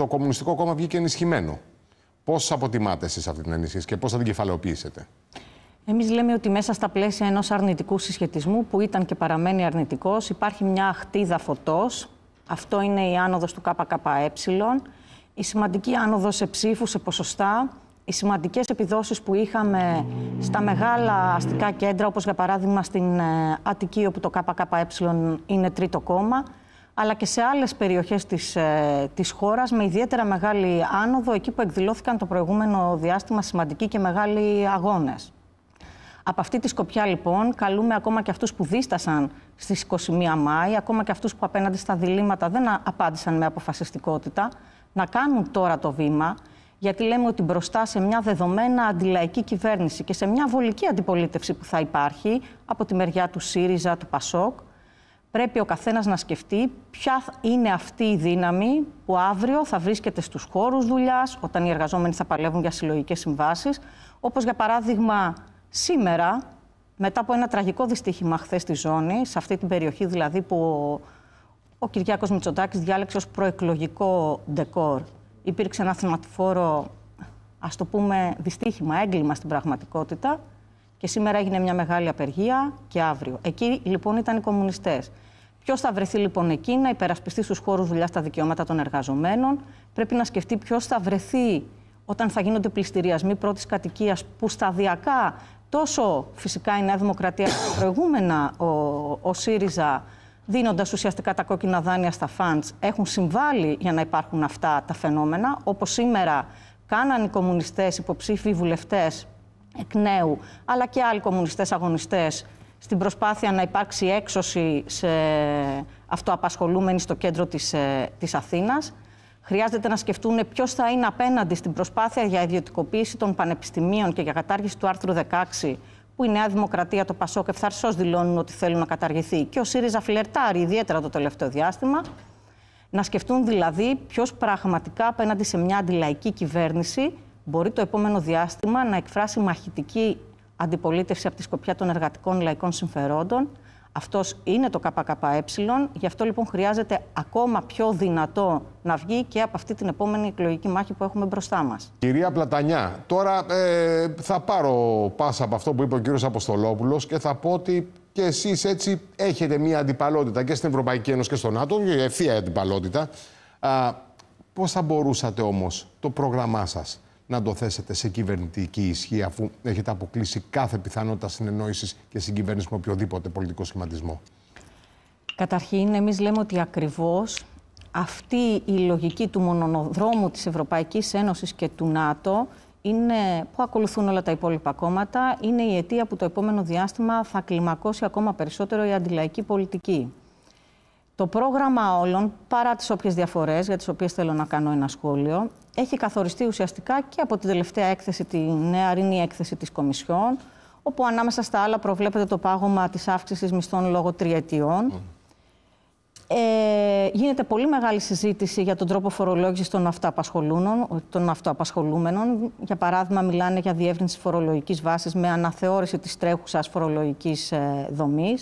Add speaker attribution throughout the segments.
Speaker 1: το Κομμουνιστικό Κόμμα βγήκε ενισχυμένο. Πώς αποτιμάτε εσείς αυτή την ενίσχυση και πώς θα την κεφαλαιοποιήσετε. Εμείς λέμε ότι μέσα στα πλαίσια ενός αρνητικού συσχετισμού που ήταν και παραμένει αρνητικός, υπάρχει μια χτίδα φωτός. Αυτό είναι η άνοδος του ΚΚΕ. Η σημαντική άνοδος σε ψήφους, σε ποσοστά, οι σημαντικές επιδόσεις που είχαμε στα μεγάλα αστικά κέντρα, όπως για παράδειγμα στην ε, Αττική, όπου το ΚΚΕ είναι τρίτο κόμμα, αλλά και σε άλλες περιοχές της, ε, της χώρας με ιδιαίτερα μεγάλη άνοδο εκεί που εκδηλώθηκαν το προηγούμενο διάστημα σημαντικοί και μεγάλοι αγώνες. Από αυτή τη σκοπιά λοιπόν καλούμε ακόμα και αυτούς που δίστασαν στις 21 Μάη, ακόμα και αυτούς που απέναντι στα διλήμματα δεν απάντησαν με αποφασιστικότητα, να κάνουν τώρα το βήμα, γιατί λέμε ότι μπροστά σε μια δεδομένα αντιλαϊκή κυβέρνηση και σε μια βολική αντιπολίτευση που θα υπάρχει από τη μεριά του ΣΥΡΙΖΑ, του ΠΑΣΟΚ, πρέπει ο καθένας να σκεφτεί ποια είναι αυτή η δύναμη που αύριο θα βρίσκεται στους χώρους δουλειάς, όταν οι εργαζόμενοι θα παλεύουν για συλλογικές συμβάσεις, όπως για παράδειγμα σήμερα, μετά από ένα τραγικό δυστύχημα χθες στη ζώνη, σε αυτή την περιοχή δηλαδή που ο, Κυριάκος Μητσοτάκης διάλεξε ως προεκλογικό ντεκόρ. Υπήρξε ένα θυματηφόρο, ας το πούμε, δυστύχημα, έγκλημα στην πραγματικότητα, και σήμερα έγινε μια μεγάλη απεργία και αύριο. Εκεί λοιπόν ήταν οι κομμουνιστές. Ποιος θα βρεθεί λοιπόν εκεί να υπερασπιστεί στους χώρους δουλειά τα δικαιώματα των εργαζομένων. Πρέπει να σκεφτεί ποιος θα βρεθεί όταν θα γίνονται πληστηριασμοί πρώτης κατοικίας που σταδιακά τόσο φυσικά η Νέα Δημοκρατία και προηγούμενα ο, ο ΣΥΡΙΖΑ δίνοντας ουσιαστικά τα κόκκινα δάνεια στα φαντ, έχουν συμβάλει για να υπάρχουν αυτά τα φαινόμενα. Όπως σήμερα κάναν οι κομμουνιστές υποψήφοι βουλευτές εκ νέου, αλλά και άλλοι κομμουνιστές αγωνιστές στην προσπάθεια να υπάρξει έξωση σε αυτοαπασχολούμενοι στο κέντρο της, ε, της Αθήνας. Χρειάζεται να σκεφτούν ποιος θα είναι απέναντι στην προσπάθεια για ιδιωτικοποίηση των πανεπιστημίων και για κατάργηση του άρθρου 16, που η Νέα Δημοκρατία, το Πασόκ, ευθαρσώ δηλώνουν ότι θέλουν να καταργηθεί. Και ο ΣΥΡΙΖΑ φιλερτάρει ιδιαίτερα το τελευταίο διάστημα. Να σκεφτούν δηλαδή ποιος πραγματικά απέναντι σε μια αντιλαϊκή κυβέρνηση μπορεί το επόμενο διάστημα να εκφράσει μαχητική αντιπολίτευση από τη σκοπιά των εργατικών λαϊκών συμφερόντων. Αυτός είναι το ΚΚΕ. Γι' αυτό λοιπόν χρειάζεται ακόμα πιο δυνατό να βγει και από αυτή την επόμενη εκλογική μάχη που έχουμε μπροστά μας. Κυρία Πλατανιά, τώρα ε, θα πάρω πάσα από αυτό που είπε ο κύριος Αποστολόπουλος και θα πω ότι και εσείς έτσι έχετε μια αντιπαλότητα και στην Ευρωπαϊκή Ένωση και στον ΝΑΤΟ, ευθεία αντιπαλότητα. Πώς θα μπορούσατε όμως το πρόγραμμά σας να το θέσετε σε κυβερνητική ισχύ, αφού έχετε αποκλείσει κάθε πιθανότητα συνεννόησης και συγκυβέρνησης με οποιοδήποτε πολιτικό σχηματισμό. Καταρχήν, εμείς λέμε ότι ακριβώς αυτή η λογική του μονοδρόμου της Ευρωπαϊκής Ένωσης και του ΝΑΤΟ είναι, που ακολουθούν όλα τα υπόλοιπα κόμματα είναι η αιτία που το επόμενο διάστημα θα κλιμακώσει ακόμα περισσότερο η αντιλαϊκή πολιτική. Το πρόγραμμα όλων, παρά τις όποιες διαφορές για τις οποίες θέλω να κάνω ένα σχόλιο, έχει καθοριστεί ουσιαστικά και από την τελευταία έκθεση, την νέα αρινή έκθεση της Κομισιόν, όπου ανάμεσα στα άλλα προβλέπεται το πάγωμα της αύξησης μισθών λόγω τριετιών. Ε, γίνεται πολύ μεγάλη συζήτηση για τον τρόπο φορολόγησης των, των αυτοαπασχολούμενων. Για παράδειγμα, μιλάνε για διεύρυνση φορολογικής βάσης με αναθεώρηση της τρέχουσας φορολογικής ε, δομής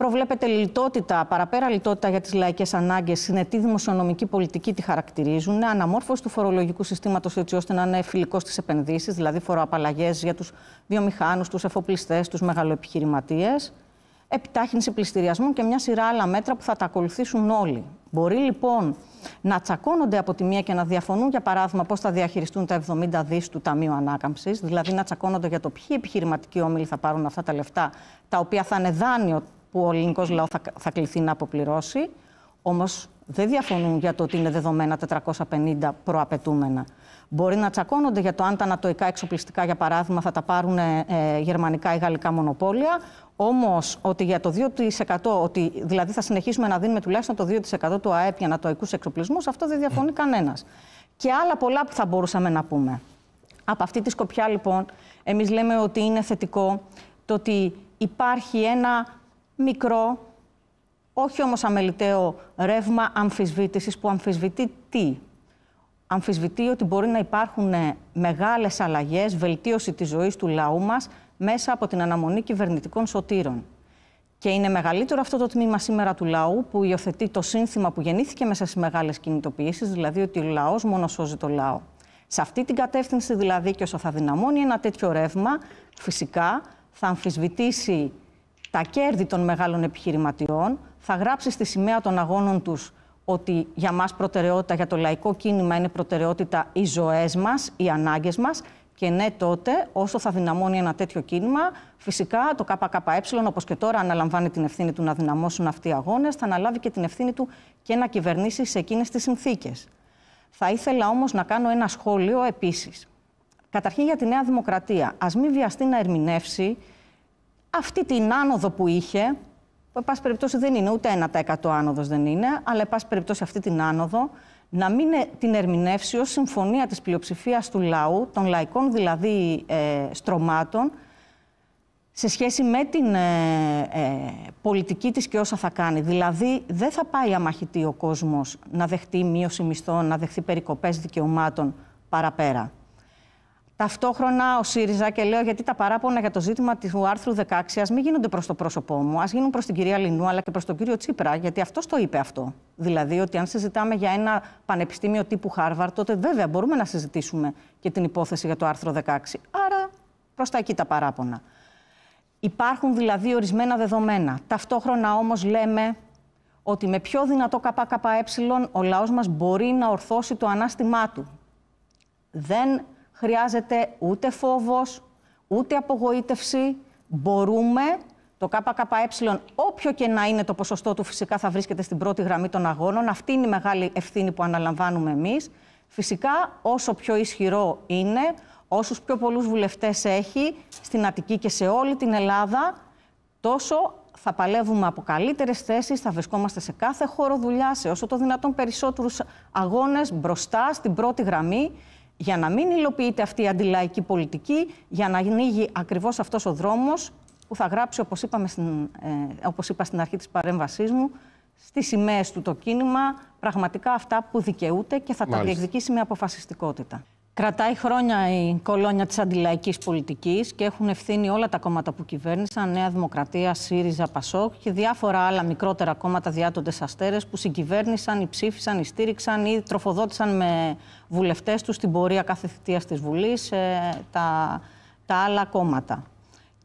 Speaker 1: προβλέπετε λιτότητα, παραπέρα λιτότητα για τις λαϊκές ανάγκες. Συνετή δημοσιονομική πολιτική τη χαρακτηρίζουν. Αναμόρφωση του φορολογικού συστήματος έτσι ώστε να είναι φιλικό στις επενδύσεις, δηλαδή φοροαπαλλαγές για τους βιομηχάνους, τους εφοπλιστές, τους μεγαλοεπιχειρηματίες. Επιτάχυνση πληστηριασμών και μια σειρά άλλα μέτρα που θα τα ακολουθήσουν όλοι. Μπορεί λοιπόν να τσακώνονται από τη μία και να διαφωνούν, για παράδειγμα, πώς θα διαχειριστούν τα 70 δις του Ταμείου Ανάκαμψης, δηλαδή να τσακώνονται για το ποιοι επιχειρηματικοί όμιλοι θα πάρουν αυτά τα λεφτά, τα οποία θα είναι δάνειο που ο ελληνικός λαός θα, θα κληθεί να αποπληρώσει. Όμως δεν διαφωνούν για το ότι είναι δεδομένα 450 προαπαιτούμενα. Μπορεί να τσακώνονται για το αν τα ανατοϊκά εξοπλιστικά, για παράδειγμα, θα τα πάρουν ε, ε, γερμανικά ή γαλλικά μονοπόλια. Όμως ότι για το 2%, ότι δηλαδή θα συνεχίσουμε να δίνουμε τουλάχιστον το 2% του ΑΕΠ για ανατοϊκούς εξοπλισμούς, αυτό δεν διαφωνεί κανένας. Και άλλα πολλά που θα μπορούσαμε να πούμε. Από αυτή τη σκοπιά, λοιπόν, εμείς λέμε ότι είναι θετικό το ότι υπάρχει ένα μικρό, όχι όμως αμεληταίο ρεύμα αμφισβήτησης που αμφισβητεί τι. Αμφισβητεί ότι μπορεί να υπάρχουν ε, μεγάλες αλλαγές, βελτίωση της ζωής του λαού μας μέσα από την αναμονή κυβερνητικών σωτήρων. Και είναι μεγαλύτερο αυτό το τμήμα σήμερα του λαού που υιοθετεί το σύνθημα που γεννήθηκε μέσα στις μεγάλες κινητοποιήσεις, δηλαδή ότι ο λαός μόνο σώζει το λαό. Σε αυτή την κατεύθυνση δηλαδή και όσο θα δυναμώνει ένα τέτοιο ρεύμα, φυσικά θα αμφισβητήσει τα κέρδη των μεγάλων επιχειρηματιών, θα γράψει στη σημαία των αγώνων τους ότι για μας προτεραιότητα, για το λαϊκό κίνημα είναι προτεραιότητα οι ζωές μας, οι ανάγκες μας και ναι τότε όσο θα δυναμώνει ένα τέτοιο κίνημα φυσικά το ΚΚΕ όπως και τώρα αναλαμβάνει την ευθύνη του να δυναμώσουν αυτοί οι αγώνες θα αναλάβει και την ευθύνη του και να κυβερνήσει σε εκείνες τις συνθήκες. Θα ήθελα όμως να κάνω ένα σχόλιο επίσης. Καταρχήν για τη Νέα Δημοκρατία. ας μην βιαστεί να ερμηνεύσει αυτή την άνοδο που είχε, που περιπτώσει δεν είναι ούτε 1% άνοδος δεν είναι, αλλά εν περιπτώσει αυτή την άνοδο, να μην ε, την ερμηνεύσει ως συμφωνία της πλειοψηφίας του λαού, των λαϊκών δηλαδή ε, στρωμάτων, σε σχέση με την ε, πολιτική της και όσα θα κάνει. Δηλαδή, δεν θα πάει αμαχητή ο κόσμος να δεχτεί μείωση μισθών, να δεχτεί περικοπές δικαιωμάτων παραπέρα. Ταυτόχρονα ο ΣΥΡΙΖΑ και λέω γιατί τα παράπονα για το ζήτημα του άρθρου 16 ας μην γίνονται προς το πρόσωπό μου, ας γίνουν προς την κυρία Λινού αλλά και προς τον κύριο Τσίπρα, γιατί αυτός το είπε αυτό. Δηλαδή ότι αν συζητάμε για ένα πανεπιστήμιο τύπου Χάρβαρτ, τότε βέβαια μπορούμε να συζητήσουμε και την υπόθεση για το άρθρο 16. Άρα προς τα εκεί τα παράπονα. Υπάρχουν δηλαδή ορισμένα δεδομένα. Ταυτόχρονα όμως λέμε ότι με πιο δυνατό ΚΚΕ ο λαός μας μπορεί να ορθώσει το ανάστημά του. Δεν χρειάζεται ούτε φόβος, ούτε απογοήτευση. Μπορούμε, το ΚΚΕ, όποιο και να είναι το ποσοστό του, φυσικά θα βρίσκεται στην πρώτη γραμμή των αγώνων. Αυτή είναι η μεγάλη ευθύνη που αναλαμβάνουμε εμείς. Φυσικά, όσο πιο ισχυρό είναι, όσους πιο πολλούς βουλευτές έχει, στην Αττική και σε όλη την Ελλάδα, τόσο θα παλεύουμε από καλύτερες θέσεις, θα βρισκόμαστε σε κάθε χώρο δουλειά, σε όσο το δυνατόν περισσότερους αγώνες μπροστά στην πρώτη γραμμή για να μην υλοποιείται αυτή η αντιλαϊκή πολιτική, για να ανοίγει ακριβώς αυτός ο δρόμος που θα γράψει, όπως, είπαμε στην, ε, όπως είπα στην αρχή της παρέμβασής μου, στις σημαίες του το κίνημα, πραγματικά αυτά που δικαιούται και θα τα διεκδικήσει με αποφασιστικότητα. Κρατάει χρόνια η κολόνια της αντιλαϊκής πολιτικής και έχουν ευθύνη όλα τα κόμματα που κυβέρνησαν, Νέα Δημοκρατία, ΣΥΡΙΖΑ, ΠΑΣΟΚ και διάφορα άλλα μικρότερα κόμματα διάτοντες αστέρες που συγκυβέρνησαν ψήφισαν στήριξαν ή τροφοδότησαν με βουλευτές τους την πορεία κάθε θητείας της Βουλής σε τα, τα άλλα κόμματα.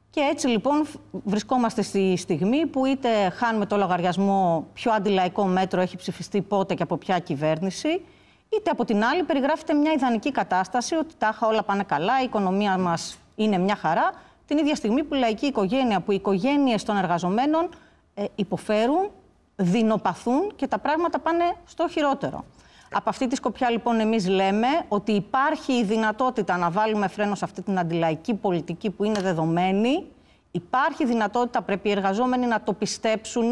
Speaker 1: Και έτσι λοιπόν βρισκόμαστε στη στιγμή που είτε χάνουμε το λογαριασμό ποιο αντιλαϊκό μέτρο έχει ψηφιστεί πότε και από ποια κυβέρνηση Είτε από την άλλη περιγράφεται μια ιδανική κατάσταση ότι τα όλα πάνε καλά, η οικονομία μας είναι μια χαρά. Την ίδια στιγμή που η λαϊκή οικογένεια, που οι οικογένειες των εργαζομένων ε, υποφέρουν, δεινοπαθούν και τα πράγματα πάνε στο χειρότερο. Από αυτή τη σκοπιά λοιπόν εμείς λέμε ότι υπάρχει η δυνατότητα να βάλουμε φρένο σε αυτή την αντιλαϊκή πολιτική που είναι δεδομένη. Υπάρχει δυνατότητα, πρέπει οι εργαζόμενοι να το πιστέψουν,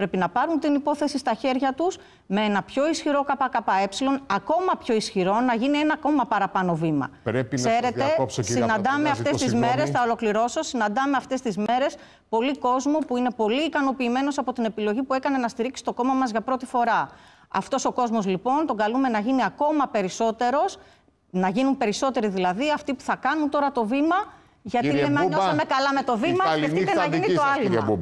Speaker 1: Πρέπει να πάρουν την υπόθεση στα χέρια τους με ένα πιο ισχυρό ΚΚΕ, ακόμα πιο ισχυρό, να γίνει ένα ακόμα παραπάνω βήμα. Πρέπει Ξέρετε, να συναντάμε αυτέ τις μέρες, θα ολοκληρώσω, συναντάμε αυτές τις μέρες πολύ κόσμο που είναι πολύ ικανοποιημένος από την επιλογή που έκανε να στηρίξει το κόμμα μας για πρώτη φορά. Αυτός ο κόσμος λοιπόν τον καλούμε να γίνει ακόμα περισσότερος, να γίνουν περισσότεροι δηλαδή αυτοί που θα κάνουν τώρα το βήμα. Γιατί λέμε, νιώσαμε καλά με το βήμα, σκεφτείτε να γίνει το άλλο.